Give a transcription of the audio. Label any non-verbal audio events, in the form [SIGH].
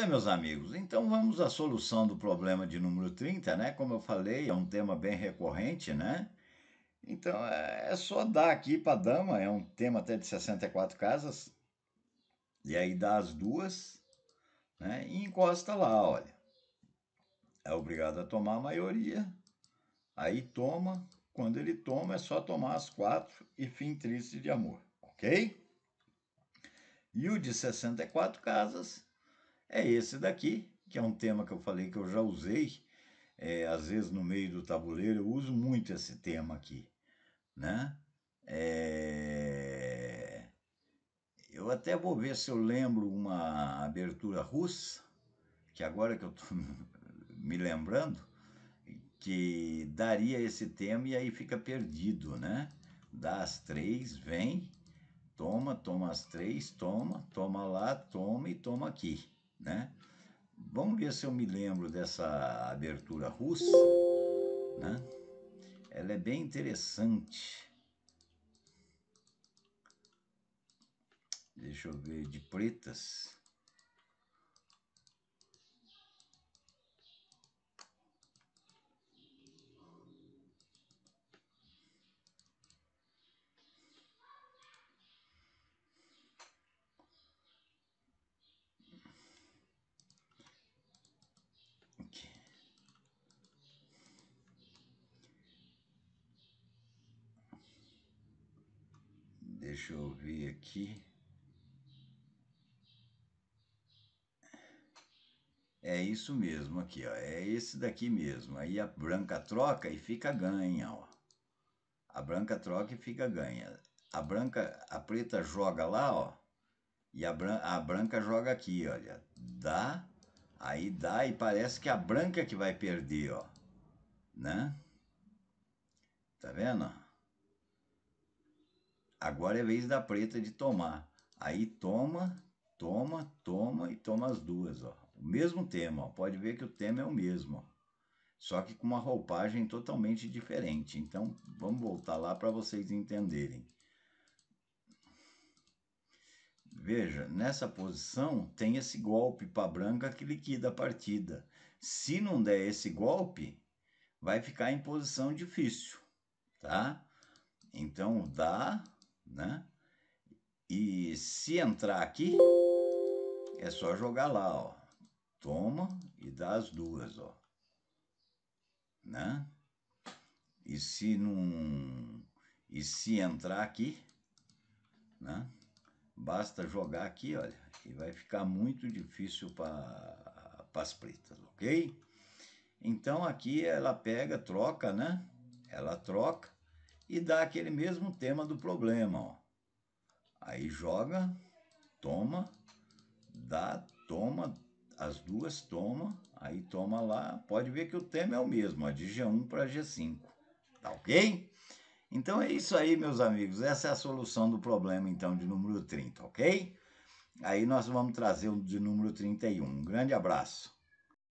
É, meus amigos, então vamos à solução do problema de número 30, né? Como eu falei, é um tema bem recorrente, né? Então é, é só dar aqui para a dama, é um tema até de 64 casas, e aí dá as duas, né? E encosta lá, olha. É obrigado a tomar a maioria, aí toma, quando ele toma é só tomar as quatro e fim triste de amor, ok? E o de 64 casas é esse daqui, que é um tema que eu falei que eu já usei, é, às vezes no meio do tabuleiro, eu uso muito esse tema aqui, né? É... Eu até vou ver se eu lembro uma abertura russa, que agora que eu estou [LAUGHS] me lembrando, que daria esse tema e aí fica perdido, né? Dá as três, vem, toma, toma as três, toma, toma lá, toma e toma aqui né? Vamos ver se eu me lembro dessa abertura russa, né? Ela é bem interessante. Deixa eu ver de pretas. Deixa eu ver aqui. É isso mesmo aqui, ó. É esse daqui mesmo. Aí a branca troca e fica ganha, ó. A branca troca e fica ganha. A branca, a preta joga lá, ó. E a branca, a branca joga aqui, olha. Dá, aí dá e parece que é a branca que vai perder, ó. Né? Tá vendo? Agora é vez da preta de tomar. Aí toma, toma, toma e toma as duas, ó. O mesmo tema, ó. pode ver que o tema é o mesmo, ó. só que com uma roupagem totalmente diferente. Então, vamos voltar lá para vocês entenderem. Veja, nessa posição tem esse golpe para branca que liquida a partida. Se não der esse golpe, vai ficar em posição difícil, tá? Então dá, né? E se entrar aqui, é só jogar lá, ó. Toma e dá as duas, ó. Né? E se não e se entrar aqui, né? Basta jogar aqui, olha, e vai ficar muito difícil para as pretas, OK? Então aqui ela pega, troca, né? Ela troca e dá aquele mesmo tema do problema. Ó. Aí joga, toma, dá, toma, as duas toma, aí toma lá. Pode ver que o tema é o mesmo, ó, de G1 para G5. Tá ok? Então é isso aí, meus amigos. Essa é a solução do problema, então, de número 30, ok? Aí nós vamos trazer o de número 31. Um grande abraço.